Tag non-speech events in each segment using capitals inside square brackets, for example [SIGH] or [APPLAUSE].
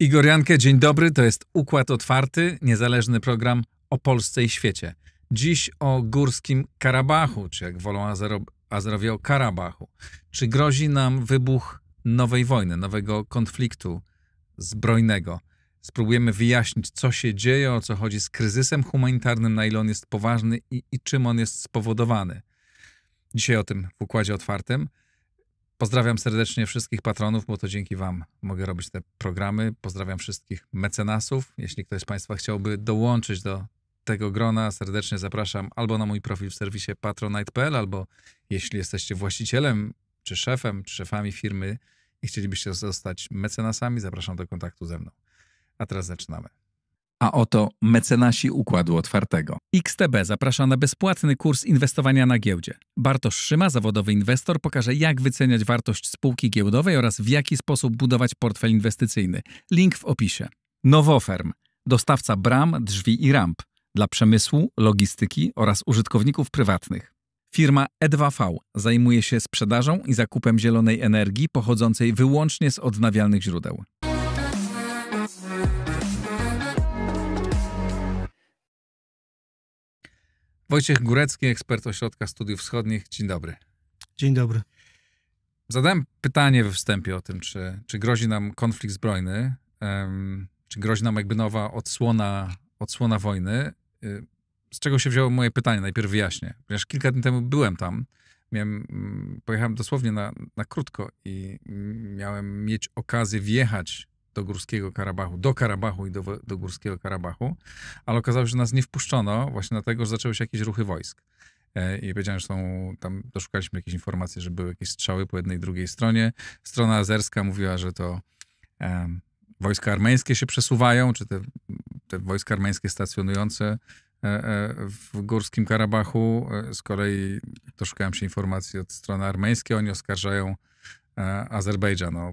Igor Jankę, dzień dobry. To jest Układ Otwarty, niezależny program o Polsce i świecie. Dziś o górskim Karabachu, czy jak wolą Azero, Azerowie o Karabachu. Czy grozi nam wybuch nowej wojny, nowego konfliktu zbrojnego. Spróbujemy wyjaśnić, co się dzieje, o co chodzi z kryzysem humanitarnym, na ile on jest poważny i, i czym on jest spowodowany. Dzisiaj o tym w Układzie Otwartym. Pozdrawiam serdecznie wszystkich patronów, bo to dzięki Wam mogę robić te programy. Pozdrawiam wszystkich mecenasów. Jeśli ktoś z Państwa chciałby dołączyć do tego grona, serdecznie zapraszam albo na mój profil w serwisie patronite.pl, albo jeśli jesteście właścicielem, czy szefem, czy szefami firmy, i chcielibyście zostać mecenasami, zapraszam do kontaktu ze mną. A teraz zaczynamy. A oto mecenasi Układu Otwartego. XTB zaprasza na bezpłatny kurs inwestowania na giełdzie. Bartosz Szyma, zawodowy inwestor, pokaże jak wyceniać wartość spółki giełdowej oraz w jaki sposób budować portfel inwestycyjny. Link w opisie. Nowoferm, dostawca bram, drzwi i ramp dla przemysłu, logistyki oraz użytkowników prywatnych. Firma E2V zajmuje się sprzedażą i zakupem zielonej energii pochodzącej wyłącznie z odnawialnych źródeł. Wojciech Górecki, ekspert Ośrodka Studiów Wschodnich. Dzień dobry. Dzień dobry. Zadałem pytanie we wstępie o tym, czy, czy grozi nam konflikt zbrojny, um, czy grozi nam jakby nowa odsłona, odsłona wojny. Y, z czego się wzięło moje pytanie, najpierw wyjaśnię. Ponieważ kilka dni temu byłem tam, miałem, mm, pojechałem dosłownie na, na krótko i miałem mieć okazję wjechać do Górskiego Karabachu, do Karabachu i do, do Górskiego Karabachu, ale okazało się, że nas nie wpuszczono właśnie dlatego, że zaczęły się jakieś ruchy wojsk. E, I powiedziałem, że są, tam doszukaliśmy jakiejś informacji, że były jakieś strzały po jednej i drugiej stronie. Strona azerska mówiła, że to e, wojska armeńskie się przesuwają, czy te, te wojska armeńskie stacjonujące E, e, w Górskim Karabachu. E, z kolei doszukałem się informacji od strony armeńskiej. Oni oskarżają Azerbejdżan o,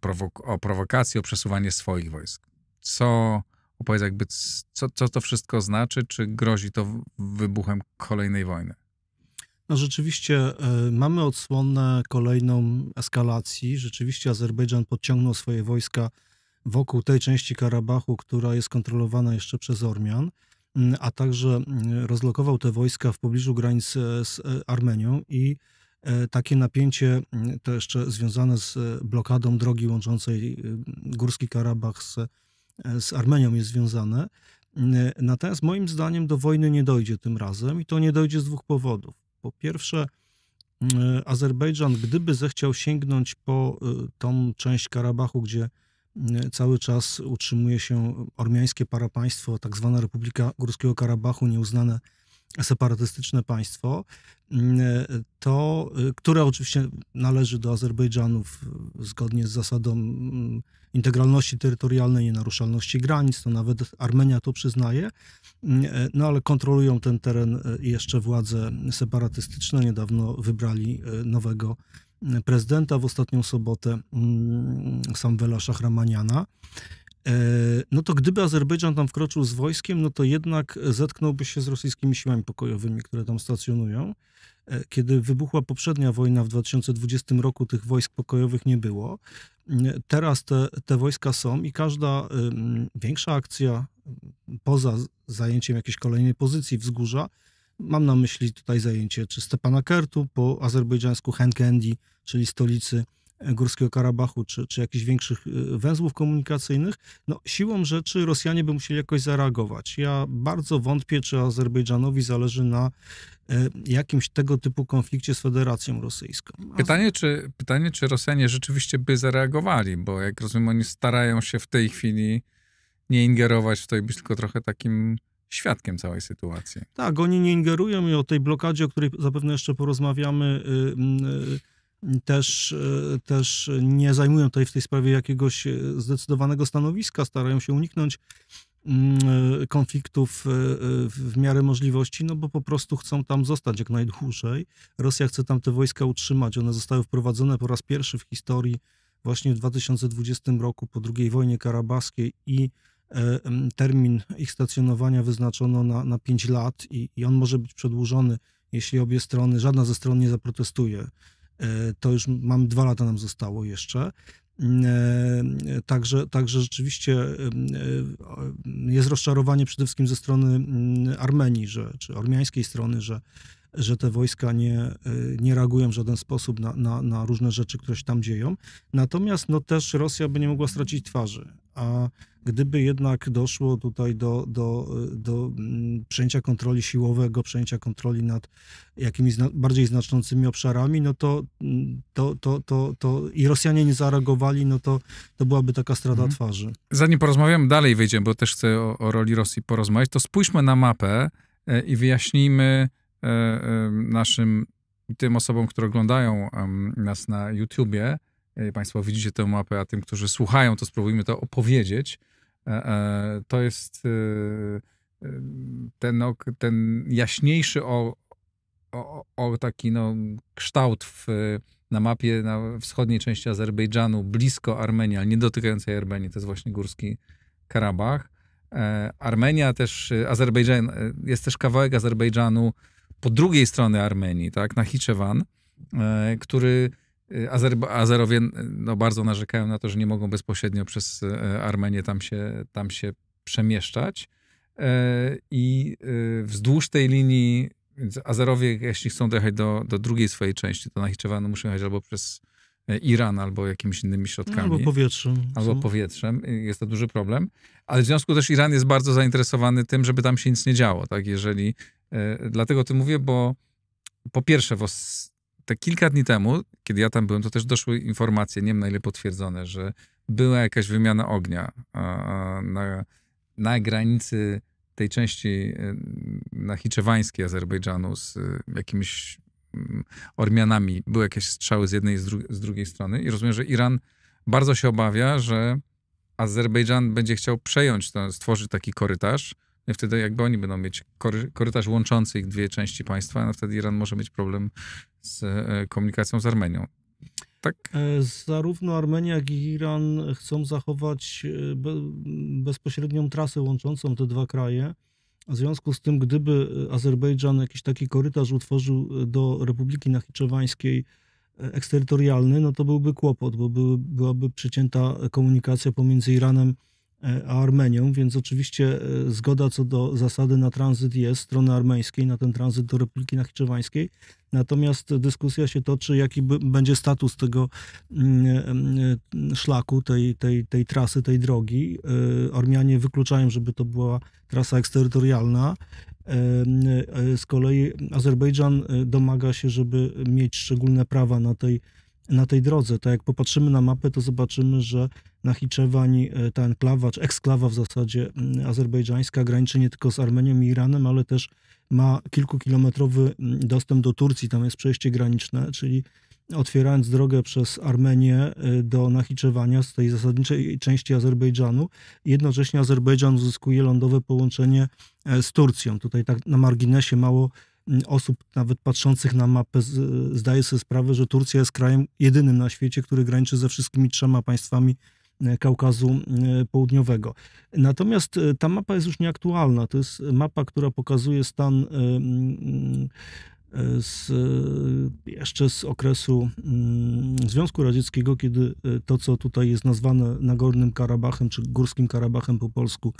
prowok o prowokację, o przesuwanie swoich wojsk. Co opowiedz jakby, co, co to wszystko znaczy? Czy grozi to wybuchem kolejnej wojny? No rzeczywiście y, mamy odsłonę kolejną eskalacji. Rzeczywiście Azerbejdżan podciągnął swoje wojska wokół tej części Karabachu, która jest kontrolowana jeszcze przez Ormian. Mm, a także mm, rozlokował te wojska w pobliżu granic e, z e, Armenią i e, takie napięcie, mm, to jeszcze związane z blokadą drogi łączącej Górski Karabach z, z Armenią jest związane. Natomiast moim zdaniem do wojny nie dojdzie tym razem i to nie dojdzie z dwóch powodów. Po pierwsze, Azerbejdżan, gdyby zechciał sięgnąć po tą część Karabachu, gdzie cały czas utrzymuje się ormiańskie parapaństwo, tak zwana Republika Górskiego Karabachu, nieuznane separatystyczne państwo, to, które oczywiście należy do Azerbejdżanów zgodnie z zasadą mm, integralności terytorialnej, nienaruszalności granic, to nawet Armenia to przyznaje, no ale kontrolują ten teren jeszcze władze separatystyczne. Niedawno wybrali e, nowego prezydenta w ostatnią sobotę, mm, Samwela Szahramaniana, e, no to gdyby Azerbejdżan tam wkroczył z wojskiem, no to jednak zetknąłby się z rosyjskimi siłami pokojowymi, które tam stacjonują. E, kiedy wybuchła poprzednia wojna w 2020 roku, tych wojsk pokojowych nie było. Mm, teraz te, te wojska są i każda większa akcja mm, poza zajęciem jakiejś kolejnej pozycji wzgórza, mam na myśli tutaj zajęcie czy Stepana Kertu po azerbejdżańsku Henkendi, czyli stolicy e, Górskiego Karabachu, czy, czy jakichś większych e, węzłów komunikacyjnych, no siłą rzeczy Rosjanie by musieli jakoś zareagować. Ja bardzo wątpię, czy Azerbejdżanowi zależy na e, jakimś tego typu konflikcie z Federacją Rosyjską. Pytanie czy, pytanie, czy Rosjanie rzeczywiście by zareagowali, bo jak rozumiem, oni starają się w tej chwili nie ingerować w to i być tylko trochę takim świadkiem całej sytuacji. Tak, oni nie ingerują i o tej blokadzie, o której zapewne jeszcze porozmawiamy, yy, yy, też, e, też nie zajmują tutaj w tej sprawie jakiegoś e, zdecydowanego stanowiska, starają się uniknąć mm, e, konfliktów w miarę możliwości, no bo po prostu chcą tam zostać jak najdłużej. Rosja chce tam te wojska utrzymać. One zostały wprowadzone po raz pierwszy w historii właśnie w 2020 roku po II wojnie karabaskiej i termin ich stacjonowania wyznaczono na, na 5 lat i, i on może być przedłużony, jeśli obie strony, żadna ze stron nie zaprotestuje E, to już mam dwa lata nam zostało jeszcze. E, także, także rzeczywiście e, jest rozczarowanie przede wszystkim ze strony mm, Armenii, że, czy ormiańskiej strony, że, że te wojska nie, nie reagują w żaden sposób na, na, na różne rzeczy, które się tam dzieją. Natomiast no, też Rosja by nie mogła stracić twarzy a gdyby jednak doszło tutaj do, do, do mm, przejęcia kontroli siłowego, przejęcia kontroli nad jakimiś zna bardziej znaczącymi obszarami, no to, mm, to, to, to, to i Rosjanie nie zareagowali, no to, to byłaby taka strata mhm. twarzy. Zanim porozmawiamy dalej, wyjdziemy, bo też chcę o, o roli Rosji porozmawiać, to spójrzmy na mapę e, i wyjaśnijmy e, e, naszym, tym osobom, które oglądają nas na YouTubie, Państwo widzicie tę mapę, a tym, którzy słuchają, to spróbujmy to opowiedzieć. E, e, to jest e, ten, ten jaśniejszy o, o, o taki no, kształt w, na mapie na wschodniej części Azerbejdżanu, blisko Armenii, ale nie dotykającej Armenii, to jest właśnie Górski Karabach. Armenia też, Azerbejdżan, jest też kawałek Azerbejdżanu po drugiej stronie Armenii, tak, na Hiczewan, który Y, Azerowie y, no, bardzo narzekają na to, że nie mogą bezpośrednio przez y, Armenię tam się, tam się przemieszczać. E, I wzdłuż tej linii, więc Azerowie, jeśli chcą dojechać do, do drugiej swojej części, to na Hiczewanu muszą jechać albo przez e, Iran, albo jakimiś innymi środkami. Albo powietrzem. Albo powietrzem. Jest to duży problem. Ale w związku też Iran jest bardzo zainteresowany tym, żeby tam się nic nie działo. Tak? Jeżeli, e, dlatego to mówię, bo po pierwsze, w te kilka dni temu, kiedy ja tam byłem, to też doszły informacje, nie wiem na ile potwierdzone, że była jakaś wymiana ognia na, na granicy tej części y, na Azerbejdżanu z y, jakimiś mm, Ormianami. Były jakieś strzały z jednej i z, dru z drugiej strony i rozumiem, że Iran bardzo się obawia, że Azerbejdżan będzie chciał przejąć, to, stworzyć taki korytarz, no i wtedy jakby oni będą mieć korytarz łączący ich dwie części państwa, no wtedy Iran może mieć problem z e, komunikacją z Armenią. Tak? E, zarówno Armenia, jak i Iran chcą zachować e, bezpośrednią trasę łączącą te dwa kraje. W związku z tym, gdyby Azerbejdżan jakiś taki korytarz utworzył do Republiki Nachiczewańskiej eksterytorialny, no to byłby kłopot, bo byłaby przecięta komunikacja pomiędzy Iranem E, a Armenią, więc oczywiście e, zgoda co do zasady na tranzyt jest strony armeńskiej, na ten tranzyt do Republiki Nachiczewańskiej. Natomiast dyskusja się toczy, jaki będzie status tego mm, mm, szlaku, tej, tej, tej trasy, tej drogi. E, Armianie wykluczają, żeby to była trasa eksterytorialna. Z kolei Azerbejdżan domaga się, żeby mieć szczególne prawa na tej, na tej drodze. Tak jak popatrzymy na mapę, to zobaczymy, że na e, ta enklawa, czy eksklawa w zasadzie mm, azerbejdżańska graniczy nie tylko z Armenią i Iranem, ale też ma kilkukilometrowy mm, dostęp do Turcji, tam jest przejście graniczne, czyli otwierając drogę przez Armenię e, do Nachiczewania z tej zasadniczej części Azerbejdżanu. Jednocześnie Azerbejdżan uzyskuje lądowe połączenie e, z Turcją. Tutaj tak na marginesie mało mm, osób, nawet patrzących na mapę, zdaje sobie sprawę, że Turcja jest krajem jedynym na świecie, który graniczy ze wszystkimi trzema państwami Kaukazu e, Południowego. Natomiast e, ta mapa jest już nieaktualna. To jest mapa, która pokazuje stan e, z, jeszcze z okresu mm, Związku Radzieckiego, kiedy e, to, co tutaj jest nazwane Nagornym Karabachem czy Górskim Karabachem po polsku,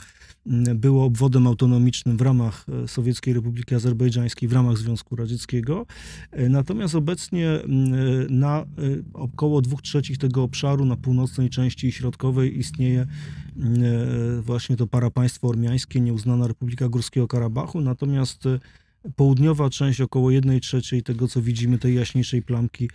mm, było obwodem autonomicznym w ramach e, Sowieckiej Republiki Azerbejdżańskiej, w ramach Związku Radzieckiego. E, natomiast obecnie mm, na około dwóch trzecich tego obszaru, na północnej części i środkowej, istnieje właśnie to parapaństwo ormiańskie, nieuznana Republika Górskiego Karabachu. Natomiast południowa część, około 1 trzeciej tego, co widzimy, tej jaśniejszej plamki,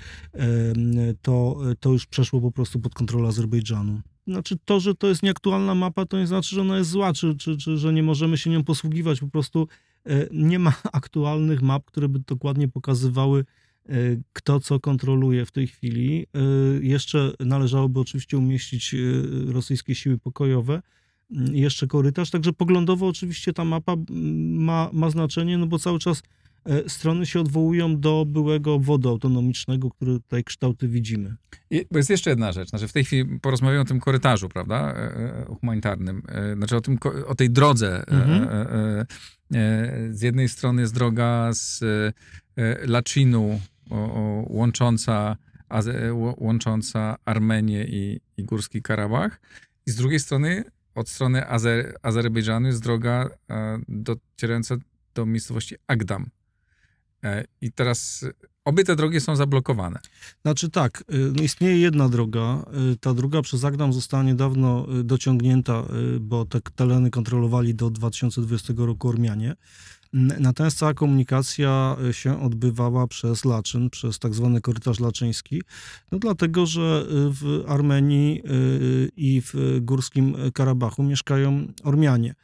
to, to już przeszło po prostu pod kontrolę Azerbejdżanu. Znaczy to, że to jest nieaktualna mapa, to nie znaczy, że ona jest zła, czy, czy, czy że nie możemy się nią posługiwać. Po prostu e, nie ma [LAUGHS] aktualnych map, które by dokładnie pokazywały, e, kto co kontroluje w tej chwili. E, jeszcze należałoby oczywiście umieścić rosyjskie siły pokojowe, jeszcze korytarz. Także poglądowo oczywiście ta mapa ma, ma znaczenie, no bo cały czas e, strony się odwołują do byłego obwodu autonomicznego, który tutaj kształty widzimy. I, bo jest jeszcze jedna rzecz. Znaczy w tej chwili porozmawiamy o tym korytarzu, prawda, e, e, humanitarnym. Znaczy o, tym, o tej drodze. Mhm. Z jednej strony jest droga z Lacinu łącząca, łącząca Armenię i, i Górski Karabach. I z drugiej strony od strony Azer Azerbejdżanu jest droga e, docierająca do miejscowości Agdam. E, I teraz obie te drogi są zablokowane. Znaczy tak, y, no istnieje jedna droga. Y, ta druga przez Agdam została niedawno y, dociągnięta, bo te tereny kontrolowali do 2020 roku Ormianie. Natomiast cała komunikacja y, się odbywała przez Laczyn, przez tak zwany korytarz laczyński, no dlatego, że y, w Armenii y, i w Górskim Karabachu mieszkają Ormianie.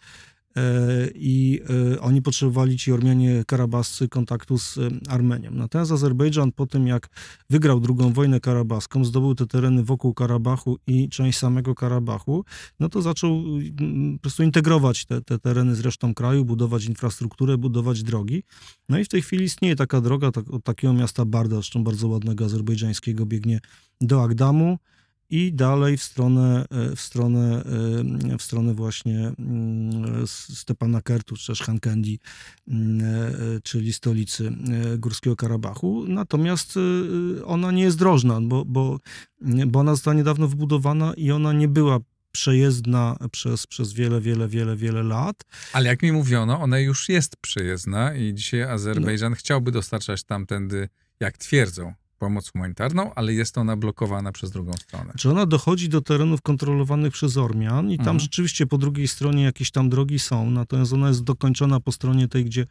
E, i e, oni potrzebowali, ci Ormianie Karabascy, kontaktu z e, Armenią. Natomiast Azerbejdżan po tym, jak wygrał drugą wojnę karabaską, zdobył te tereny wokół Karabachu i część samego Karabachu, no to zaczął po prostu integrować te, te tereny z resztą kraju, budować infrastrukturę, budować drogi. No i w tej chwili istnieje taka droga tak, od takiego miasta Barda, zresztą bardzo ładnego azerbejdżańskiego, biegnie do Agdamu, i dalej w stronę, e, w stronę, e, w stronę właśnie mm, Stepana Kertu, czy też Hankendi, mm, e, czyli stolicy Górskiego Karabachu. Natomiast ona nie jest drożna, bo, bo, mm, bo ona została niedawno wybudowana i ona nie była przejezdna przez, przez wiele, wiele, wiele, wiele lat. Ale jak mi mówiono, ona już jest przejezdna i dzisiaj Azerbejdżan no. chciałby dostarczać tamtędy, jak twierdzą, pomoc humanitarną, ale jest ona blokowana przez drugą stronę. Czy ona dochodzi do terenów kontrolowanych przez Ormian i tam mhm. rzeczywiście po drugiej stronie jakieś tam drogi są, natomiast ona jest dokończona po stronie tej, gdzie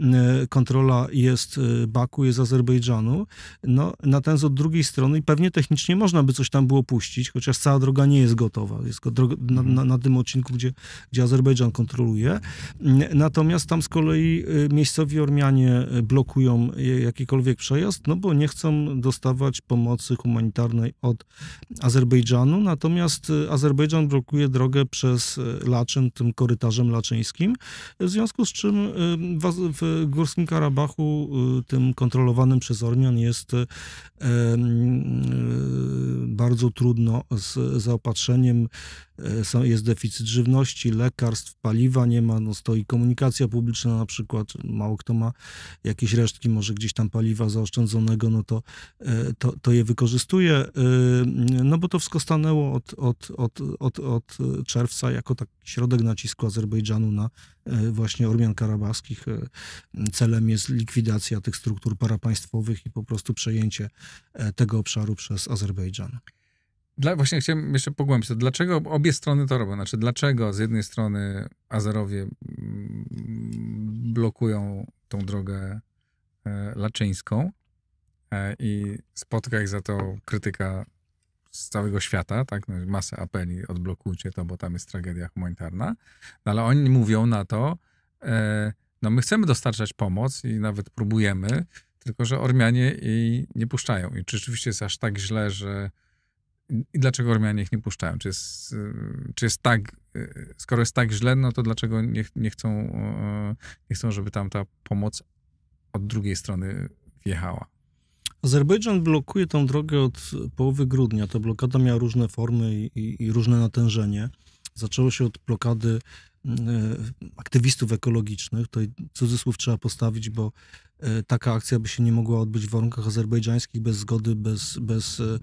e, kontrola jest e, Baku, jest Azerbejdżanu. No, natomiast od drugiej strony i pewnie technicznie można by coś tam było puścić, chociaż cała droga nie jest gotowa. Jest droga, na, mhm. na, na, tym odcinku, gdzie, gdzie Azerbejdżan kontroluje. Natomiast tam z kolei e, miejscowi Ormianie blokują jakikolwiek przejazd, no bo nie chcą dostawać pomocy humanitarnej od Azerbejdżanu, natomiast y, Azerbejdżan blokuje drogę przez y, Laczyn, tym korytarzem laczyńskim, w związku z czym y, w, w Górskim Karabachu, tym kontrolowanym przez Ormian, jest bardzo trudno z zaopatrzeniem, jest deficyt żywności, lekarstw, paliwa nie ma, no stoi komunikacja publiczna na przykład, mało kto ma jakieś resztki, może gdzieś tam paliwa zaoszczędzonego, no to E, to, to je wykorzystuje, e, no bo to wszystko stanęło od, od, od, od, od czerwca jako tak środek nacisku Azerbejdżanu na e, właśnie Ormian Karabaskich. Celem jest likwidacja tych struktur parapaństwowych i po prostu przejęcie tego obszaru przez Azerbejdżan. Dla, właśnie chciałem jeszcze pogłębić to. Dlaczego obie strony to robią? Znaczy, dlaczego z jednej strony Azerowie mm, blokują tą drogę laczyńską, E, i spotka ich za to krytyka z całego świata, tak? No, masę apeli, odblokujcie to, bo tam jest tragedia humanitarna. No, ale oni mówią na to, e, no my chcemy dostarczać pomoc i nawet próbujemy, tylko że Ormianie jej nie puszczają. I czy rzeczywiście jest aż tak źle, że i dlaczego Ormianie ich nie puszczają? Czy jest, e, czy jest tak, skoro jest tak źle, no to dlaczego nie, nie, chcą, nie chcą, żeby tam ta pomoc od drugiej strony wjechała? Azerbejdżan blokuje tą drogę od połowy grudnia. Ta blokada miała różne formy i, i, i różne natężenie. Zaczęło się od blokady mm, e, aktywistów ekologicznych. Tutaj cudzysłów trzeba postawić, bo Y, taka akcja by się nie mogła odbyć w warunkach azerbejdżańskich bez zgody, bez, bez y,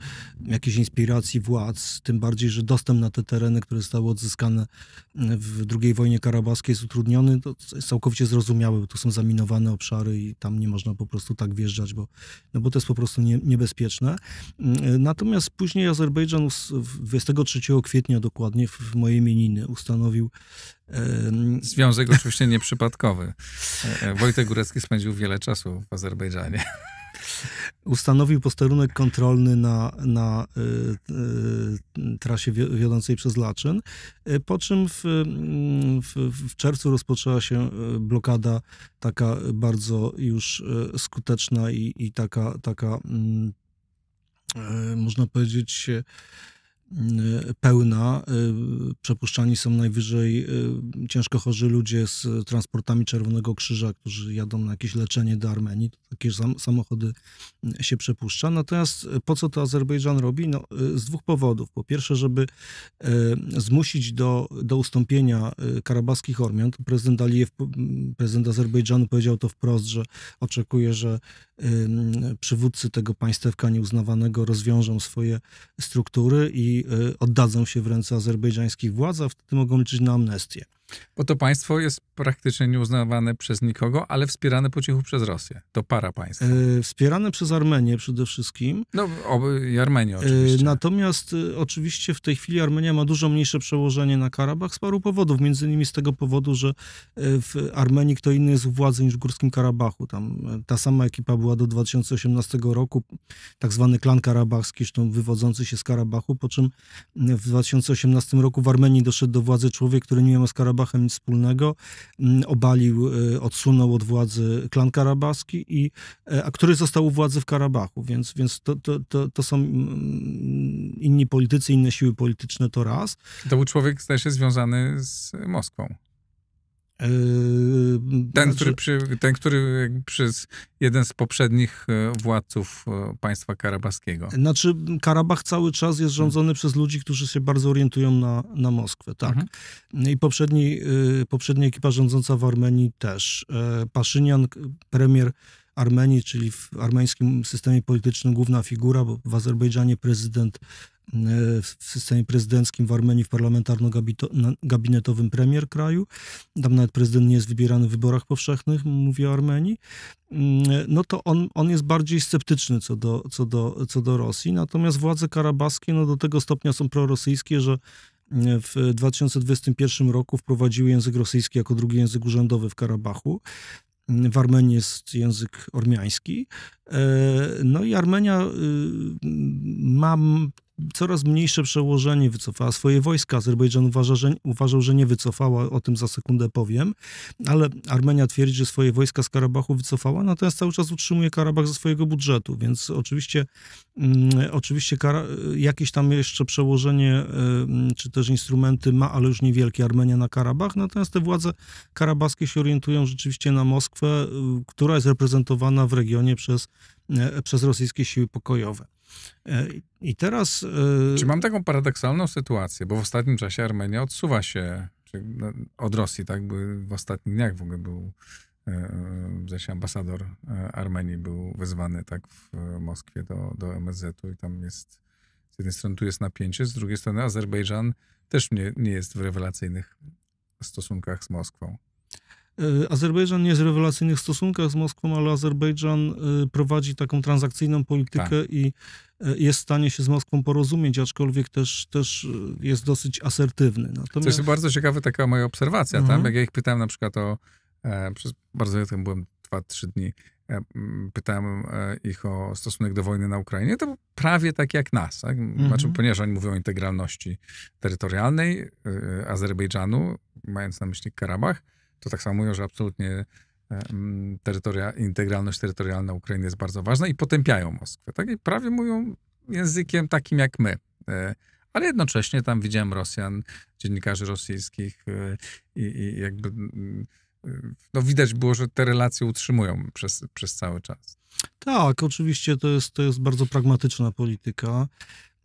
jakiejś inspiracji władz, tym bardziej, że dostęp na te tereny, które zostały odzyskane y, w II wojnie karabaskiej jest utrudniony, to jest całkowicie zrozumiałe, bo to są zaminowane obszary i tam nie można po prostu tak wjeżdżać, bo, no bo to jest po prostu nie, niebezpieczne. Natomiast później Azerbejdżan 23 kwietnia dokładnie w mojej imieniny ustanowił Związek oczywiście nieprzypadkowy. E, e, Wojtek Górecki spędził wiele czasu w Azerbejdżanie. [LAUGHS] Ustanowił posterunek kontrolny na, na y, y, trasie wiodącej przez Laczyn, y, po czym w, mm, w, w, czerwcu rozpoczęła się y, blokada taka bardzo już y, skuteczna i, i taka, taka mm, y, można powiedzieć Y, pełna. Y, przepuszczani są najwyżej y, ciężko chorzy ludzie z transportami Czerwonego Krzyża, którzy jadą na jakieś leczenie do Armenii. Takie samochody się przepuszcza. Natomiast po co to Azerbejdżan robi? No, z dwóch powodów. Po pierwsze, żeby zmusić do, do ustąpienia karabaskich Ormian. Prezydent Alijew, prezydent Azerbejdżanu powiedział to wprost, że oczekuje, że przywódcy tego państewka nieuznawanego rozwiążą swoje struktury i y, oddadzą się w ręce azerbejdżańskich władz, a wtedy mogą liczyć na amnestię. Bo to państwo jest praktycznie nieuznawane przez nikogo, ale wspierane po cichu przez Rosję. To para państw. E, wspierane przez Armenię przede wszystkim. No, i Armenię e, oczywiście. E, natomiast e, oczywiście w tej chwili Armenia ma dużo mniejsze przełożenie na Karabach z paru powodów. Między innymi z tego powodu, że e, w Armenii kto inny jest u władzy niż w Górskim Karabachu. Tam e, ta sama ekipa była do 2018 roku, tak zwany klan karabachski, zresztą wywodzący się z Karabachu, po czym w 2018 roku w Armenii doszedł do władzy człowiek, który nie miał z Karabachu Karabachem nic wspólnego, mm, obalił, e, odsunął od władzy klan karabaski, i, e, a który został u władzy w Karabachu, więc, więc to, to, to, to są mm, inni politycy, inne siły polityczne, to raz. To był człowiek, zdaje się, związany z Moskwą. Yy, ten, znaczy- który przy, ten, który przez jeden z poprzednich e, władców e, państwa karabaskiego. Znaczy, Karabach cały czas jest mm. rządzony hmm. przez ludzi, którzy się bardzo orientują na, na Moskwę, tak. Hmm. I poprzedni, y, poprzednia ekipa rządząca w Armenii też. E, Paszynian, premier Armenii, czyli w armeńskim systemie politycznym główna figura, bo w Azerbejdżanie prezydent E, w systemie prezydenckim w Armenii, w parlamentarno-gabinetowym premier kraju. Tam nawet prezydent nie jest wybierany w wyborach powszechnych, mówię o Armenii. Mm, e, no to on, on jest bardziej sceptyczny co do, co, do, co do Rosji. Natomiast władze karabaskie no do tego stopnia są prorosyjskie, że e, w 2021 roku wprowadziły język rosyjski jako drugi język urzędowy w Karabachu. Mm, w Armenii jest język ormiański. No i Armenia y, ma coraz mniejsze przełożenie wycofała swoje wojska. Azerbejdżan uważa, że, uważał, że nie wycofała, o tym za sekundę powiem, ale Armenia twierdzi, że swoje wojska z Karabachu wycofała, natomiast cały czas utrzymuje Karabach ze swojego budżetu, więc oczywiście, mm, oczywiście kara, jakieś tam jeszcze przełożenie e, czy też instrumenty ma, ale już niewielkie Armenia na Karabach, natomiast te władze karabaskie się orientują rzeczywiście na Moskwę, która jest reprezentowana w regionie przez, e, przez rosyjskie siły pokojowe. E, I teraz. E, czy mam taką paradoksalną sytuację, bo w ostatnim czasie Armenia odsuwa się no, od Rosji, tak? w ostatnich dniach w ogóle był e, w sensie ambasador Armenii był wezwany tak w Moskwie do, do MSZ-u i tam jest, z jednej strony tu jest napięcie, z drugiej strony Azerbejdżan też nie, nie jest w rewelacyjnych stosunkach z Moskwą. E, Azerbejdżan nie jest w rewelacyjnych stosunkach z Moskwą, ale Azerbejdżan e, prowadzi taką transakcyjną politykę tak. i e, jest w stanie się z Moskwą porozumieć, aczkolwiek też, też jest dosyć asertywny. Natomiast... To jest bardzo ciekawa taka moja obserwacja. Mhm. Tam, jak ja ich pytałem na przykład o, przez bardzo ja tam byłem dwa, trzy dni, pytałem ich o stosunek do wojny na Ukrainie, to prawie tak jak nas. Tak? Mhm. Znaczy, ponieważ oni mówią o integralności terytorialnej Azerbejdżanu, mając na myśli Karabach, to tak samo mówią, że absolutnie e, terytoria, integralność terytorialna Ukrainy jest bardzo ważna i potępiają Moskwę. Tak? I prawie mówią językiem takim jak my. E, ale jednocześnie tam widziałem Rosjan, dziennikarzy rosyjskich e, i, i jakby no widać było, że te relacje utrzymują przez, przez cały czas. Tak, oczywiście to jest, to jest bardzo pragmatyczna polityka.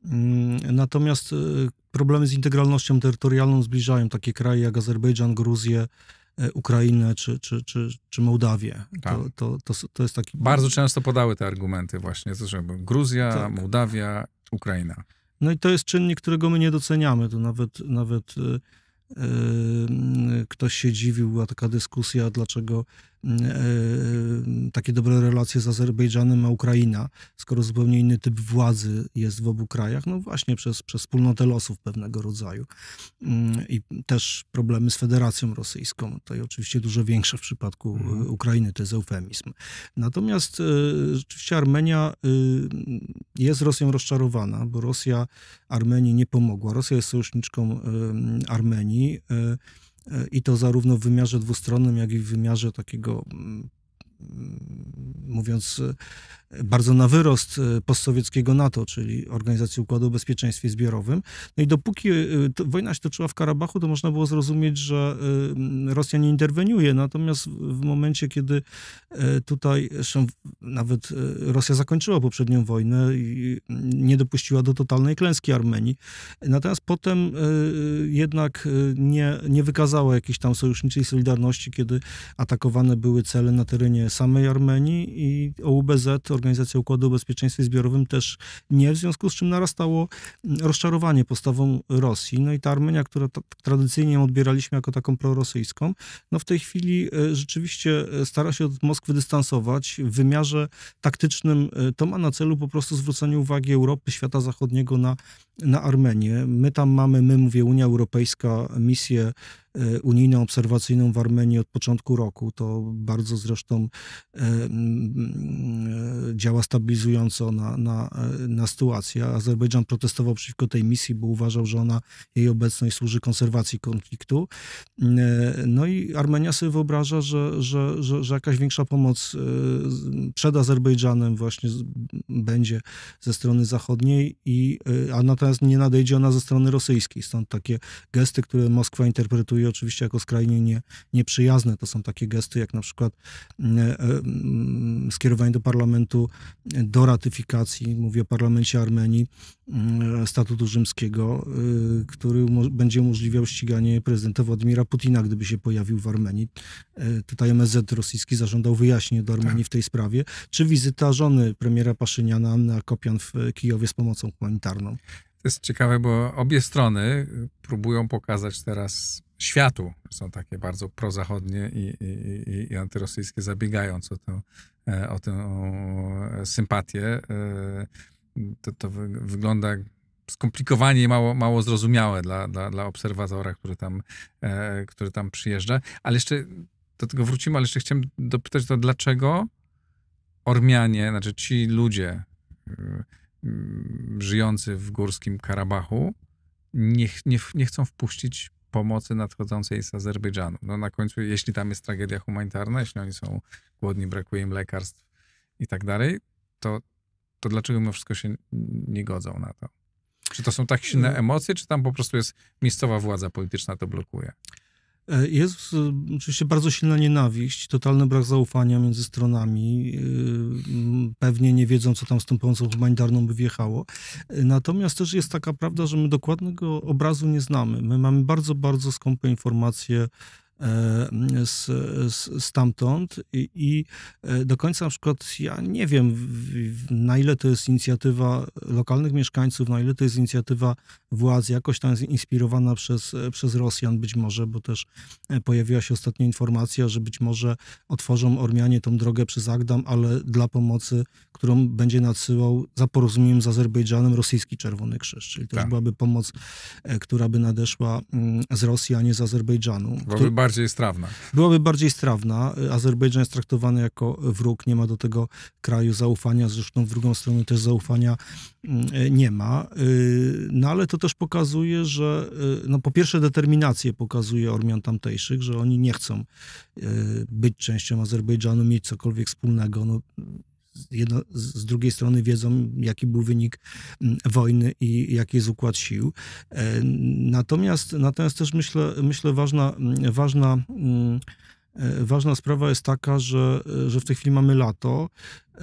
Mm, natomiast problemy z integralnością terytorialną zbliżają takie kraje jak Azerbejdżan, Gruzję, E, Ukrainę czy, czy, czy, czy Mołdawię. Tak. To, to, to, to, jest taki... Bardzo często podały te argumenty właśnie, że Gruzja, tak. Mołdawia, Ukraina. No i to jest czynnik, którego my nie doceniamy. To nawet, nawet yy, ktoś się dziwił, była taka dyskusja, dlaczego E, takie dobre relacje z Azerbejdżanem, a Ukraina, skoro zupełnie inny typ władzy jest w obu krajach, no właśnie przez, przez wspólnotę losów pewnego rodzaju. Mm, I też problemy z Federacją Rosyjską, tutaj oczywiście dużo większe w przypadku e, mhm. Ukrainy, to jest eufemizm. Natomiast e, rzeczywiście Armenia jest Rosją rozczarowana, bo Rosja Armenii nie pomogła. Rosja jest sojuszniczką Armenii i to zarówno w wymiarze dwustronnym, jak i w wymiarze takiego, mm, mm, mówiąc bardzo na wyrost e, postsowieckiego NATO, czyli Organizacji Układu o Bezpieczeństwie Zbiorowym. No i dopóki e, wojna się toczyła w Karabachu, to można było zrozumieć, że e, Rosja nie interweniuje. Natomiast w momencie, kiedy tutaj nawet Rosja zakończyła poprzednią wojnę i nie dopuściła do totalnej klęski Armenii, natomiast potem jednak nie, nie wykazała jakiejś tam sojuszniczej solidarności, kiedy atakowane były cele na terenie samej Armenii i OUBZ, Organizacja Układu o Bezpieczeństwie Zbiorowym też nie, w związku z czym narastało mm, rozczarowanie postawą Rosji. No i ta Armenia, która tradycyjnie odbieraliśmy jako taką prorosyjską, no w tej chwili e, rzeczywiście e, stara się od Moskwy dystansować. W wymiarze taktycznym e, to ma na celu po prostu zwrócenie uwagi Europy, świata zachodniego na, na Armenię. My tam mamy, my mówię Unia Europejska, misję E, unijną obserwacyjną w Armenii od początku roku. To bardzo zresztą e, e, działa stabilizująco na, na, na sytuację. Azerbejdżan protestował przeciwko tej misji, bo uważał, że ona, jej obecność służy konserwacji konfliktu. No i Armenia sobie wyobraża, że, że, że, że jakaś większa pomoc przed Azerbejdżanem właśnie będzie ze strony zachodniej, i, a natomiast nie nadejdzie ona ze strony rosyjskiej. Stąd takie gesty, które Moskwa interpretuje traktuje oczywiście jako skrajnie nie, nieprzyjazne. To są takie gesty jak na przykład mm, e, mm, skierowanie do parlamentu e, do ratyfikacji, mówię o parlamencie Armenii, mm, e, statutu rzymskiego, y, który będzie umożliwiał ściganie prezydenta Władimira Putina, gdyby się pojawił w Armenii. Tutaj MSZ rosyjski zażądał wyjaśnień do Armenii tak. w tej sprawie. Czy wizyta żony premiera Paszyniana, na Kopian w Kijowie z pomocą humanitarną? To jest ciekawe, bo obie strony próbują pokazać teraz światu, są takie bardzo prozachodnie i, i, i antyrosyjskie, zabiegając o tę, e, o tę sympatię. E, to, to wygląda skomplikowanie i mało, mało zrozumiałe dla, dla, dla obserwatora, który tam, e, który tam przyjeżdża. Ale jeszcze do tego wrócimy, ale jeszcze chciałem dopytać to, dlaczego Ormianie, znaczy ci ludzie, Mm, żyjący w górskim Karabachu nie, nie, nie chcą wpuścić pomocy nadchodzącej z Azerbejdżanu. No na końcu, jeśli tam jest tragedia humanitarna, jeśli oni są głodni, brakuje im lekarstw i tak dalej, to, to dlaczego mimo wszystko się nie godzą na to? Czy to są tak silne mm. emocje, czy tam po prostu jest miejscowa władza polityczna to blokuje? E, jest e, oczywiście bardzo silna nienawiść, totalny brak zaufania między stronami. E, pewnie nie wiedzą, co tam z tą pomocą humanitarną by wjechało. Natomiast też jest taka prawda, że my dokładnego obrazu nie znamy. My mamy bardzo, bardzo skąpe informacje E, z, z, stamtąd i, i e, do końca na przykład ja nie wiem, na ile to jest inicjatywa lokalnych mieszkańców, na ile to jest inicjatywa władz, jakoś tam jest inspirowana przez, przez Rosjan być może, bo też e, pojawiła się ostatnia informacja, że być może otworzą Ormianie tą drogę przez Agdam, ale dla pomocy którą będzie nadsyłał za porozumieniem z Azerbejdżanem rosyjski Czerwony Krzyż. Czyli też tak. byłaby pomoc, e, która by nadeszła mm, z Rosji, a nie z Azerbejdżanu. Byłaby który... bardziej strawna. Byłaby bardziej strawna. E, Azerbejdżan jest traktowany jako wróg, nie ma do tego kraju zaufania, zresztą w drugą stronę też zaufania mm, e, nie ma. No ale to też pokazuje, że no, po pierwsze determinację pokazuje Ormian tamtejszych, że oni nie chcą być częścią Azerbejdżanu, mieć cokolwiek wspólnego. No, jedno, z drugiej strony wiedzą, jaki był wynik mm, wojny i jaki jest układ sił. E, natomiast, natomiast też myślę, myślę ważna, mm, ważna, mm, e, ważna sprawa jest taka, że, że w tej chwili mamy lato, e,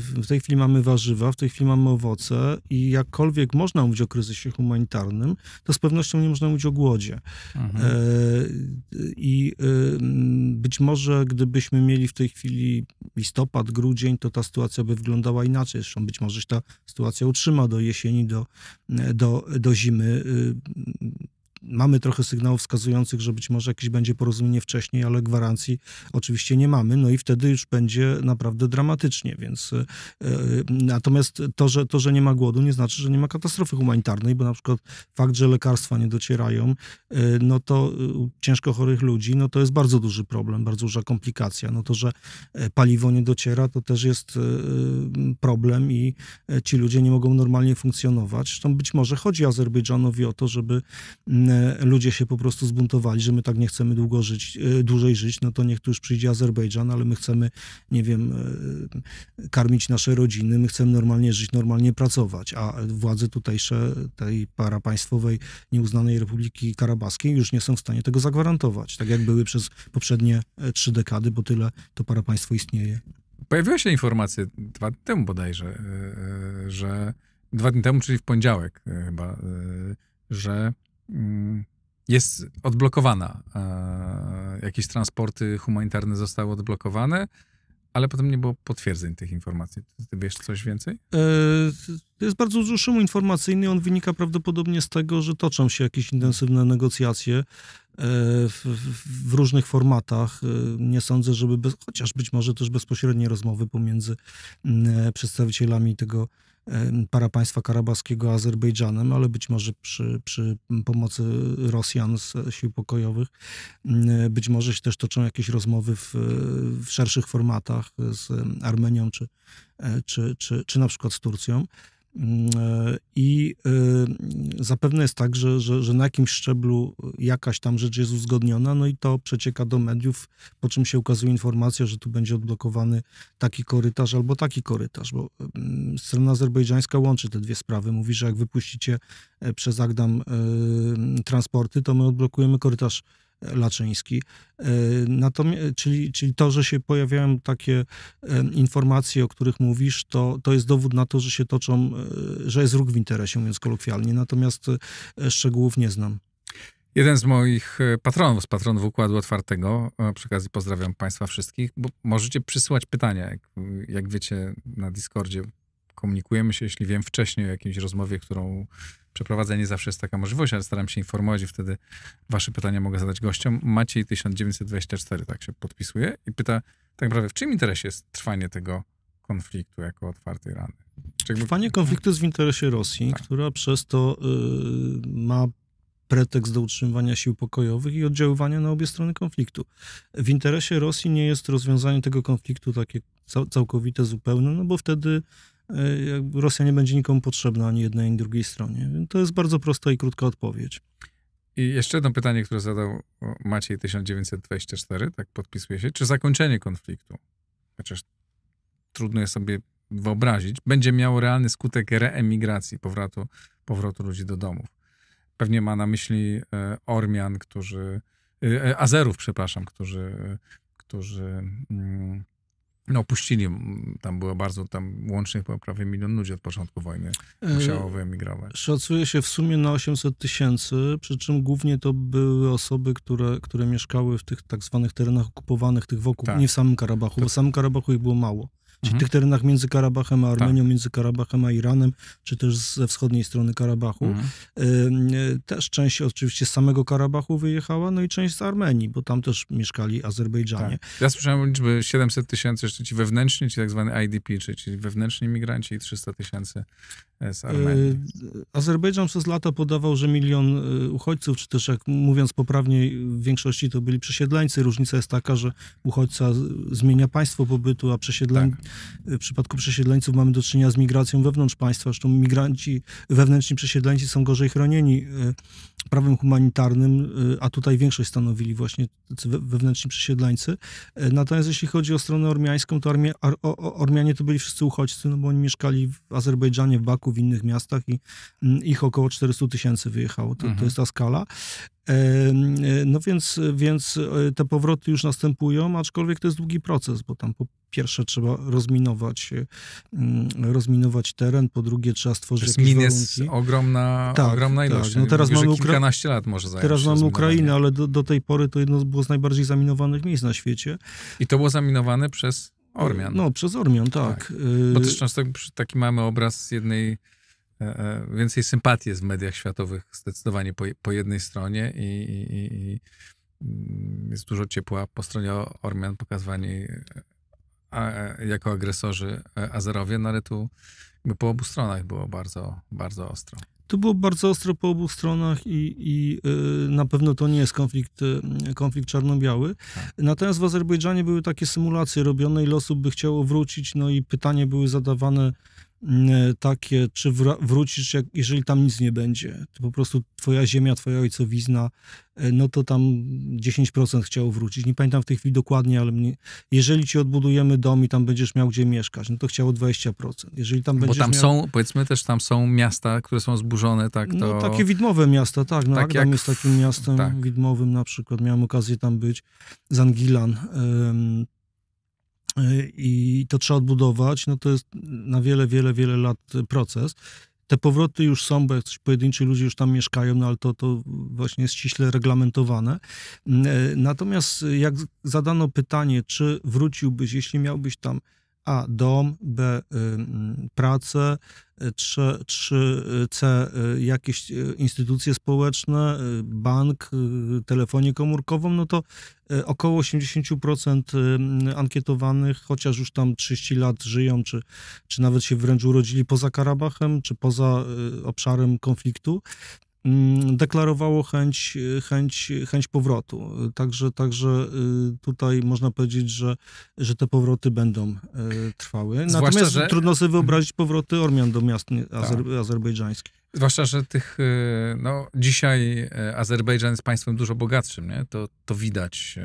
w tej chwili mamy warzywa, w tej chwili mamy owoce i jakkolwiek można mówić o kryzysie humanitarnym, to z pewnością nie można mówić o głodzie. Mhm. I być może gdybyśmy mieli w tej chwili listopad, grudzień, to ta sytuacja by wyglądała inaczej. Zresztą być może się ta sytuacja utrzyma do jesieni, do, do, do zimy. Y, mamy trochę sygnałów wskazujących, że być może jakieś będzie porozumienie wcześniej, ale gwarancji oczywiście nie mamy, no i wtedy już będzie naprawdę dramatycznie, więc e, e, natomiast to, że, to, że nie ma głodu, nie znaczy, że nie ma katastrofy humanitarnej, bo na przykład fakt, że lekarstwa nie docierają, e, no to ciężko chorych ludzi, no to jest bardzo duży problem, bardzo duża komplikacja. No to, że paliwo nie dociera, to też jest problem i ci ludzie nie mogą normalnie funkcjonować. Zresztą być może chodzi Azerbejdżanowi o to, żeby ludzie się po prostu zbuntowali, że my tak nie chcemy długo żyć, e, dłużej żyć, no to niech tu już przyjdzie Azerbejdżan, ale my chcemy, nie wiem, e, karmić nasze rodziny, my chcemy normalnie żyć, normalnie pracować, a władze tutejsze, tej parapaństwowej, nieuznanej Republiki Karabaskiej już nie są w stanie tego zagwarantować, tak jak były przez poprzednie e, trzy dekady, bo tyle to parapaństwo istnieje. Pojawiła się informacja dwa dni temu bodajże, że dwa dni temu, czyli w poniedziałek chyba, że Mm, jest odblokowana. E, jakieś transporty humanitarne zostały odblokowane, ale potem nie było potwierdzeń tych informacji. Ty wiesz coś więcej? E, to jest bardzo duży szum informacyjny. On wynika prawdopodobnie z tego, że toczą się jakieś intensywne negocjacje e, w, różnych formatach. Nie sądzę, żeby bez, chociaż być może też bezpośrednie rozmowy pomiędzy mm, przedstawicielami tego para państwa karabaskiego Azerbejdżanem, ale być może przy, przy pomocy Rosjan z sił pokojowych, mm, być może się też toczą jakieś rozmowy w, w szerszych formatach z Armenią czy, e, czy, czy, czy na przykład z Turcją. I y, zapewne jest tak, że, że, że, na jakimś szczeblu jakaś tam rzecz jest uzgodniona, no i to przecieka do mediów, po czym się ukazuje informacja, że tu będzie odblokowany taki korytarz albo taki korytarz, bo mm, strona azerbejdżańska łączy te dwie sprawy. Mówi, że jak wypuścicie e, przez Agdam e, transporty, to my odblokujemy korytarz Laczyński. E, Natomiast, czyli, czyli to, że się pojawiają takie e, informacje, o których mówisz, to, to jest dowód na to, że się toczą, e, że jest róg w interesie, mówiąc kolokwialnie. Natomiast szczegółów nie znam. Jeden z moich patronów, z patronów Układu Otwartego, przy okazji pozdrawiam Państwa wszystkich, bo możecie przysyłać pytania, jak, jak wiecie, na Discordzie komunikujemy się, jeśli wiem wcześniej o jakiejś rozmowie, którą przeprowadzę. Nie zawsze jest taka możliwość, ale staram się informować i wtedy wasze pytania mogę zadać gościom. Maciej 1924 tak się podpisuje i pyta tak naprawdę, w czyim interesie jest trwanie tego konfliktu jako otwartej rany? Czy Trwanie konfliktu jest w interesie Rosji, tak. która przez to yy, ma pretekst do utrzymywania sił pokojowych i oddziaływania na obie strony konfliktu. W interesie Rosji nie jest rozwiązanie tego konfliktu takie całkowite, zupełne, no bo wtedy E, Rosja nie będzie nikomu potrzebna ani jednej, ani drugiej stronie. To jest bardzo prosta i krótka odpowiedź. I jeszcze jedno pytanie, które zadał Maciej 1924, tak podpisuje się. Czy zakończenie konfliktu, chociaż trudno jest sobie wyobrazić, będzie miało realny skutek reemigracji, powrotu, powrotu ludzi do domów? Pewnie ma na myśli e, Ormian, którzy, e, Azerów, przepraszam, którzy, którzy mm, no opuścili, tam było bardzo, tam łącznie prawie milion ludzi od początku wojny e, musiało wyemigrować. Szacuje się w sumie na 800 tysięcy, przy czym głównie to były osoby, które, które mieszkały w tych tak zwanych terenach okupowanych, tych wokół, tak. nie w samym Karabachu, to... bo w samym Karabachu ich było mało czyli mhm. tych terenach między Karabachem a Armenią, tak. między Karabachem a Iranem, czy też ze wschodniej strony Karabachu. Mhm. Też część oczywiście z samego Karabachu wyjechała, no i część z Armenii, bo tam też mieszkali Azerbejdżanie. Tak. Ja słyszałem liczby 700 tysięcy, czyli wewnętrzni, ci tak zwani IDP, czyli wewnętrzni migranci i 300 tysięcy z y, Armenii. Azerbejdżan przez lata podawał, że milion y, uchodźców, czy też jak mówiąc poprawnie, w większości to byli przesiedleńcy. Różnica jest taka, że uchodźca zmienia państwo pobytu, a przesiedleń... Tak. w przypadku przesiedleńców mamy do czynienia z migracją wewnątrz państwa. Zresztą migranci, wewnętrzni przesiedleńcy są gorzej chronieni y, prawem humanitarnym, y, a tutaj większość stanowili właśnie wewnętrzni przesiedleńcy. Y, natomiast jeśli chodzi o stronę ormiańską, to armię Ar, o, Ormianie to byli wszyscy uchodźcy, no bo oni mieszkali w Azerbejdżanie, w Baku, w innych miastach i mm, ich około 400 tysięcy wyjechało. To, mhm. to jest ta skala. E, no więc, więc e, te powroty już następują, aczkolwiek to jest długi proces, bo tam po pierwsze trzeba rozminować, e, rozminować teren, po drugie trzeba stworzyć jakieś min jest warunki. ogromna, tak, ogromna tak, ilość. Tak. No teraz mamy kilkanaście lat może zająć Teraz mamy Ukrainę, ale do, do, tej pory to jedno było z najbardziej zaminowanych miejsc na świecie. I to było zaminowane przez Ormian. No, przez Ormian, tak. tak. Bo też często taki mamy obraz z jednej E, e, więcej sympatii jest w mediach światowych zdecydowanie po, po jednej stronie i, i, i, mm, jest dużo ciepła po stronie Ormian pokazywani e, a, jako agresorzy Azerowie, no ale tu po obu stronach było bardzo, bardzo ostro. Tu było bardzo ostro po obu stronach i, i na pewno to nie jest konflikt, konflikt czarno-biały. Tak. Natomiast w Azerbejdżanie były takie symulacje robione, ile osób by chciało wrócić, no i pytanie były zadawane E, takie, czy wrócisz, jak, jeżeli tam nic nie będzie. To po prostu twoja ziemia, twoja ojcowizna, e, no to tam 10% chciało wrócić. Nie pamiętam w tej chwili dokładnie, ale mnie, jeżeli ci odbudujemy dom i tam będziesz miał gdzie mieszkać, no to chciało 20%. Jeżeli tam będziesz Bo tam miał... są, powiedzmy też, tam są miasta, które są zburzone, tak? No, to... No takie widmowe miasta, tak. No, tak Agdam jak... jest takim miastem tak. widmowym na przykład. Miałem okazję tam być. Zangilan i to trzeba odbudować, no to jest na wiele, wiele, wiele lat proces. Te powroty już są, bo coś pojedynczy ludzie już tam mieszkają, no ale to, to właśnie jest ściśle reglamentowane. Natomiast jak zadano pytanie, czy wróciłbyś, jeśli miałbyś tam a dom, B pracę, 3, 3C jakieś y, instytucje społeczne, y, bank, y, telefonię komórkową, no to około 80% ankietowanych, chociaż już tam 30 lat żyją, czy, czy nawet się wręcz urodzili poza Karabachem, czy poza obszarem konfliktu, Mm, deklarowało chęć, chęć, chęć powrotu. Także, także y, tutaj można powiedzieć, że, że te powroty będą y, trwały. Zwłaszcza, Natomiast że... trudno sobie mhm. wyobrazić powroty Ormian do miast tak. azer azerbejdżańskich. Zwłaszcza, że tych, y, no dzisiaj Azerbejdżan jest państwem dużo bogatszym, nie? To, to widać.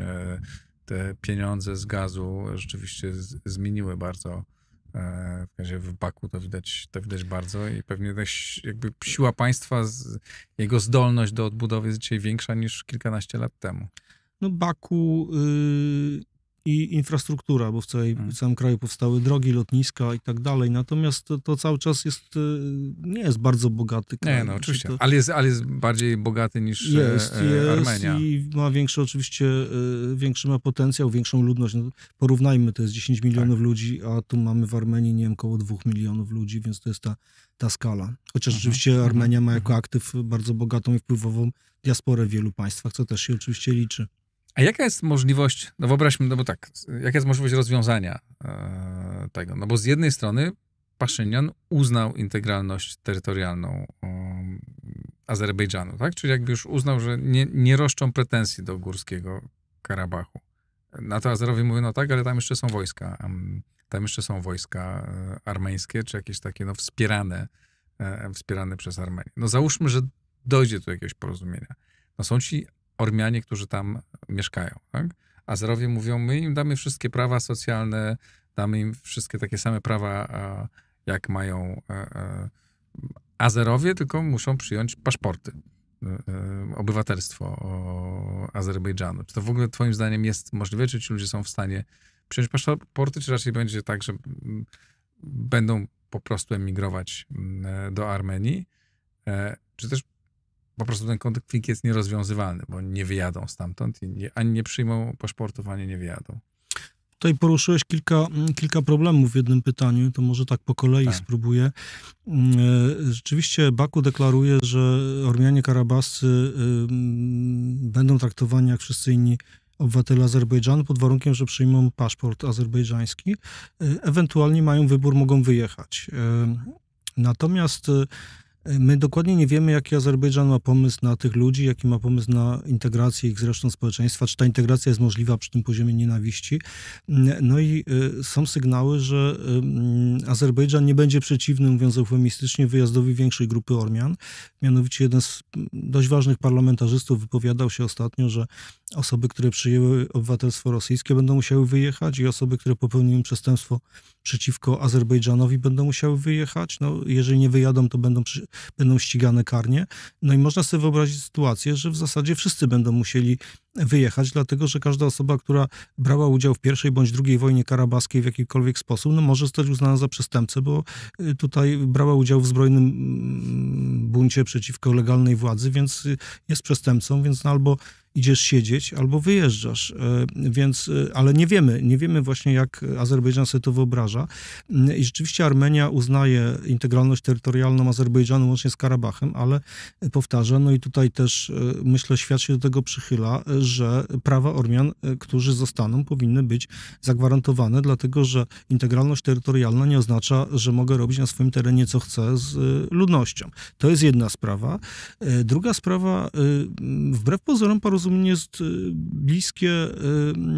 Te pieniądze z gazu rzeczywiście zmieniły bardzo E, w razie w Baku to widać, to widać bardzo i pewnie też jakby siła państwa, jego zdolność do odbudowy jest dzisiaj większa niż kilkanaście lat temu. No Baku y, i infrastruktura, bo w, całej, mm. w całym kraju powstały drogi, lotniska i tak dalej. Natomiast to, to cały czas jest, y, nie jest bardzo bogaty kraj. Nie, no znaczy oczywiście, to... ale, jest, ale jest bardziej bogaty niż e, jest, e, Armenia. i ma większy oczywiście, y, większy ma potencjał, większą ludność. No, porównajmy, to jest 10 milionów tak. ludzi, a tu mamy w Armenii, nie wiem, około 2 milionów ludzi, więc to jest ta, ta skala. Chociaż mhm. oczywiście mhm. Armenia ma mhm. jako aktyw bardzo bogatą i wpływową diasporę w wielu państwach, co też się oczywiście liczy. A jaka jest możliwość, no wyobraźmy, no bo tak, jaka jest możliwość rozwiązania e, tego? No bo z jednej strony Paszynian uznał integralność terytorialną e, Azerbejdżanu, tak? Czyli jakby już uznał, że nie, nie roszczą pretensji do górskiego Karabachu. Na to Azerowie mówią, no tak, ale tam jeszcze są wojska. tam jeszcze są wojska e, armeńskie, czy jakieś takie, no wspierane, e, wspierane przez Armenię. No załóżmy, że dojdzie do jakiegoś porozumienia. No są ci Ormianie, którzy tam mieszkają. Tak? Azerowie mówią, my im damy wszystkie prawa socjalne, damy im wszystkie takie same prawa, jak mają e, e, Azerowie, tylko muszą przyjąć paszporty, e, obywatelstwo Azerbejdżanu. Czy to w ogóle twoim zdaniem jest możliwe, czy ci ludzie są w stanie przyjąć paszporty, czy raczej będzie tak, że mm, będą po prostu emigrować mm, do Armenii? Czy też po prostu ten konflikt jest nierozwiązywalny, bo nie wyjadą stamtąd, nie, ani nie przyjmą paszportów, ani nie wyjadą. Tutaj poruszyłeś kilka, mm, kilka problemów w jednym pytaniu, to może tak po kolei tak. spróbuję. Mm, e, rzeczywiście Baku deklaruje, że Ormianie Karabascy y, mm, będą traktowani jak wszyscy inni obywatele Azerbejdżanu pod warunkiem, że przyjmą paszport azerbejdżański. Y, ewentualnie mają wybór, mogą wyjechać. Y, natomiast My dokładnie nie wiemy, jaki Azerbejdżan ma pomysł na tych ludzi, jaki ma pomysł na integrację ich z resztą społeczeństwa, czy ta integracja jest możliwa przy tym poziomie nienawiści. No i y, są sygnały, że y, Azerbejdżan nie będzie przeciwny, mówiąc eufemistycznie, wyjazdowi większej grupy Ormian. Mianowicie jeden z dość ważnych parlamentarzystów wypowiadał się ostatnio, że osoby, które przyjęły obywatelstwo rosyjskie będą musiały wyjechać i osoby, które popełniły przestępstwo przeciwko Azerbejdżanowi będą musiały wyjechać. No, jeżeli nie wyjadą, to będą, będą ścigane karnie. No i można sobie wyobrazić sytuację, że w zasadzie wszyscy będą musieli wyjechać, dlatego że każda osoba, która brała udział w pierwszej bądź drugiej wojnie karabaskiej w jakikolwiek sposób, no może zostać uznana za przestępcę, bo y, tutaj brała udział w zbrojnym mm, buncie przeciwko legalnej władzy, więc y, jest przestępcą, więc no albo idziesz siedzieć albo wyjeżdżasz. E, więc, e, ale nie wiemy, nie wiemy właśnie jak Azerbejdżan sobie to wyobraża. Mm, I rzeczywiście Armenia uznaje integralność terytorialną Azerbejdżanu łącznie z Karabachem, ale e, powtarzam, no i tutaj też myślę świat się do tego przychyla, że prawa Ormian, którzy zostaną, powinny być zagwarantowane, dlatego że integralność terytorialna nie oznacza, że mogę robić na swoim terenie co chcę z ludnością. To jest jedna sprawa. Druga sprawa, wbrew pozorom porozumienia Uniwersum jest y, bliskie,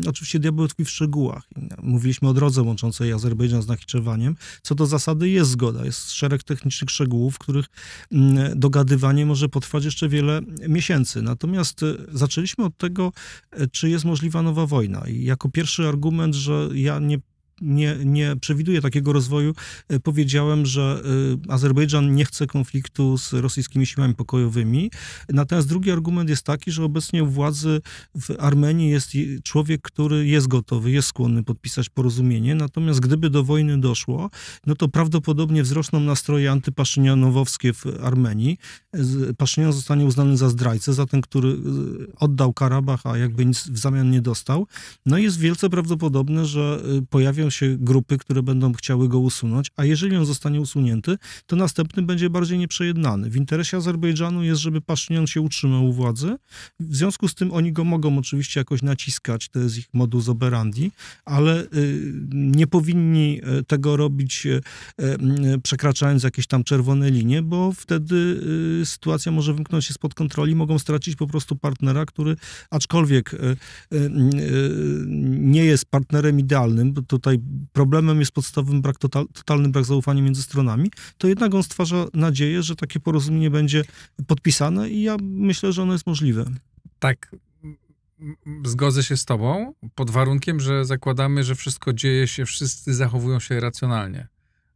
y, oczywiście diabeł tkwi w szczegółach. Mówiliśmy o drodze łączącej Azerbejdżan z Nachiczewaniem. Co do zasady jest zgoda, jest szereg technicznych szczegółów, których mm, dogadywanie może potrwać jeszcze wiele miesięcy. Natomiast y, zaczęliśmy od tego, czy jest możliwa nowa wojna. I jako pierwszy argument, że ja nie nie, nie przewiduje takiego rozwoju. E, powiedziałem, że e, Azerbejdżan nie chce konfliktu z rosyjskimi siłami pokojowymi. Natomiast drugi argument jest taki, że obecnie u władzy w Armenii jest człowiek, który jest gotowy, jest skłonny podpisać porozumienie. Natomiast gdyby do wojny doszło, no to prawdopodobnie wzrosną nastroje antypaszynianowowskie w Armenii. Paszynian zostanie uznany za zdrajcę, za ten, który e, oddał Karabach, a jakby nic w zamian nie dostał. No i jest wielce prawdopodobne, że pojawią się grupy, które będą chciały go usunąć, a jeżeli on zostanie usunięty, to następny będzie bardziej nieprzejednany. W interesie Azerbejdżanu jest, żeby Pasznian się utrzymał u władzy, w związku z tym oni go mogą oczywiście jakoś naciskać, to jest ich modus operandi, ale y, nie powinni y, tego robić y, przekraczając jakieś tam czerwone linie, bo wtedy sytuacja może wymknąć się spod kontroli, mogą stracić po prostu partnera, który aczkolwiek nie jest partnerem idealnym, bo tutaj problemem jest podstawowym brak total, totalny brak zaufania między stronami, to jednak on stwarza nadzieję, że takie porozumienie będzie podpisane i ja myślę, że ono jest możliwe. Tak, zgodzę się z tobą, pod warunkiem, że zakładamy, że wszystko dzieje się, wszyscy zachowują się racjonalnie.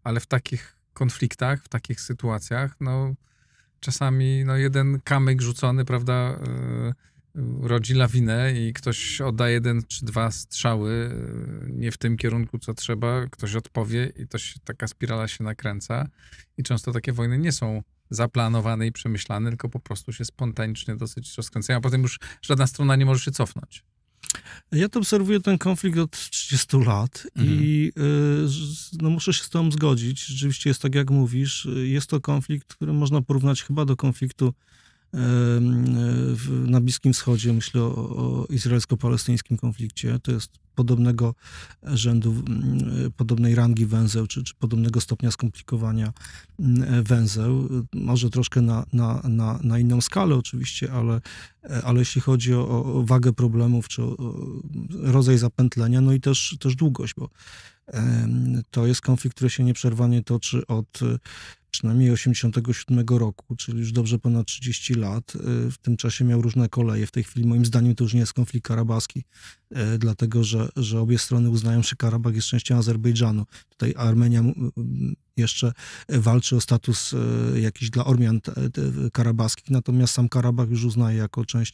Ale w takich konfliktach, w takich sytuacjach, no czasami no, jeden kamyk rzucony, prawda, yy, rodzi lawinę i ktoś odda jeden czy dwa strzały e, nie w tym kierunku, co trzeba, ktoś odpowie i to się, taka spirala się nakręca. I często takie wojny nie są zaplanowane i przemyślane, tylko po prostu się spontanicznie dosyć rozkręcają, a potem już żadna strona nie może się cofnąć. Ja to obserwuję ten konflikt od 30 lat mhm. i e, y, no, muszę się z tą zgodzić. Rzeczywiście jest tak, jak mówisz. E, jest to konflikt, który można porównać chyba do konfliktu na Bliskim Wschodzie, myślę o, o izraelsko-palestyńskim konflikcie. To jest podobnego rzędu, podobnej rangi węzeł, czy, czy podobnego stopnia skomplikowania węzeł. Może troszkę na, na, na, na inną skalę oczywiście, ale, ale jeśli chodzi o, o wagę problemów, czy o, o rodzaj zapętlenia, no i też, też długość, bo to jest konflikt, który się nieprzerwanie toczy od przynajmniej 87 roku, czyli już dobrze ponad 30 lat. Y, w tym czasie miał różne koleje. W tej chwili moim zdaniem to już nie jest konflikt karabaski, E, dlatego że, że obie strony uznają, że Karabach jest częścią Azerbejdżanu. Tutaj Armenia jeszcze walczy o status e, jakiś dla Ormian karabaskich, natomiast sam Karabach już uznaje jako część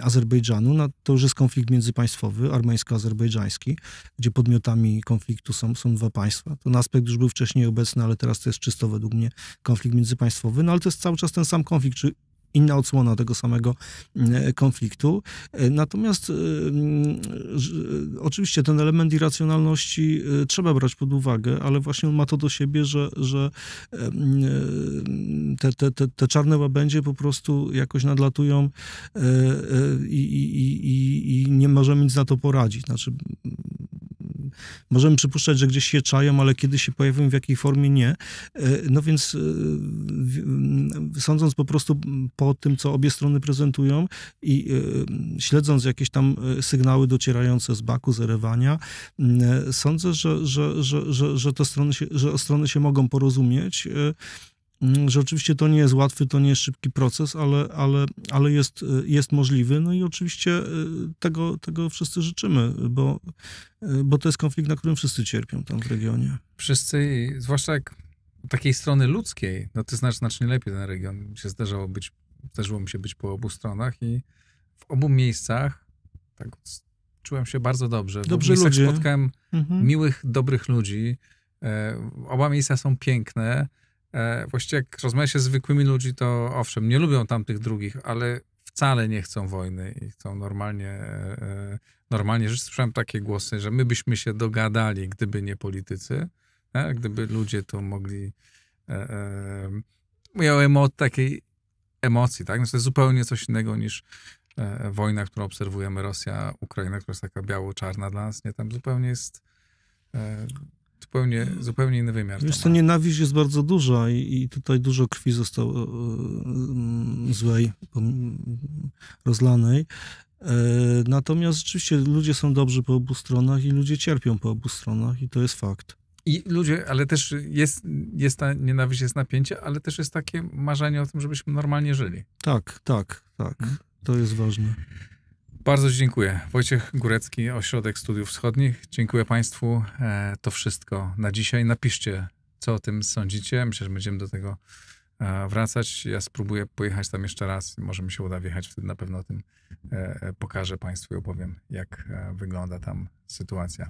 Azerbejdżanu. No, to już jest konflikt międzypaństwowy, armeńsko-azerbejdżański, gdzie podmiotami konfliktu są, są dwa państwa. Ten aspekt już był wcześniej obecny, ale teraz to jest czysto według mnie konflikt międzypaństwowy, no ale to jest cały czas ten sam konflikt, czy inna odsłona tego samego mm, e, konfliktu. E, natomiast e, mm, oczywiście ten element irracjonalności trzeba brać pod uwagę, ale właśnie on ma to do siebie, że, że mm, te, te, te, te czarne łabędzie po prostu jakoś nadlatują i, i, i, i nie możemy nic na to poradzić. Znaczy, możemy przypuszczać, że gdzieś się czają, ale kiedy się pojawią, w jakiej formie nie. E, no więc e, sądząc po prostu po tym, co obie strony prezentują i e, śledząc jakieś tam sygnały docierające z Baku, z Erewania, sądzę, że, że, że, że, że, te strony się, że strony się mogą porozumieć. Mm, że oczywiście to nie jest łatwy, to nie jest szybki proces, ale, ale, ale jest, y, jest możliwy. No i oczywiście y, tego, tego wszyscy życzymy, bo, y, bo to jest konflikt, na którym wszyscy cierpią tam w regionie. Wszyscy, zwłaszcza jak takiej strony ludzkiej, no ty znasz znacznie lepiej ten region. Mi się zdarzało być, zdarzyło mi się być po obu stronach i w obu miejscach tak, czułem się bardzo dobrze. W Dobrzy ludzie. spotkałem mhm. miłych, dobrych ludzi. E, oba miejsca są piękne E, właściwie jak rozmawiam się z zwykłymi ludźmi, to owszem, nie lubią tamtych drugich, ale wcale nie chcą wojny i chcą normalnie, e, e, normalnie rzecz. Słyszałem takie głosy, że my byśmy się dogadali, gdyby nie politycy, gdyby ludzie to mogli... miałem mówię takiej emocji, tak? No to jest zupełnie coś innego niż wojna, którą obserwujemy, Rosja, Ukraina, która jest taka biało-czarna dla nas, nie? Tam zupełnie jest zupełnie, zupełnie inny wymiar. Wiesz, to nienawiść jest bardzo duża i, i tutaj dużo krwi zostało y, złej, rozlanej. E, natomiast rzeczywiście ludzie są dobrzy po obu stronach i ludzie cierpią po obu stronach i to jest fakt. I ludzie, ale też jest, jest ta nienawiść, jest napięcie, ale też jest takie marzenie o tym, żebyśmy normalnie żyli. Tak, tak, tak. Hmm? To jest ważne. Bardzo dziękuję. Wojciech Górecki, Ośrodek Studiów Wschodnich. Dziękuję Państwu. E, to wszystko na dzisiaj. Napiszcie, co o tym sądzicie. Myślę, że będziemy do tego e, wracać. Ja spróbuję pojechać tam jeszcze raz. Może mi się uda wjechać, wtedy na pewno o tym e, pokażę Państwu i opowiem, jak wygląda tam sytuacja.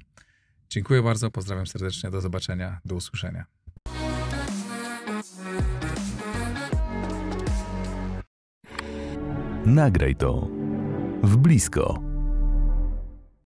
Dziękuję bardzo, pozdrawiam serdecznie, do zobaczenia, do usłyszenia. Nagraj to w blisko.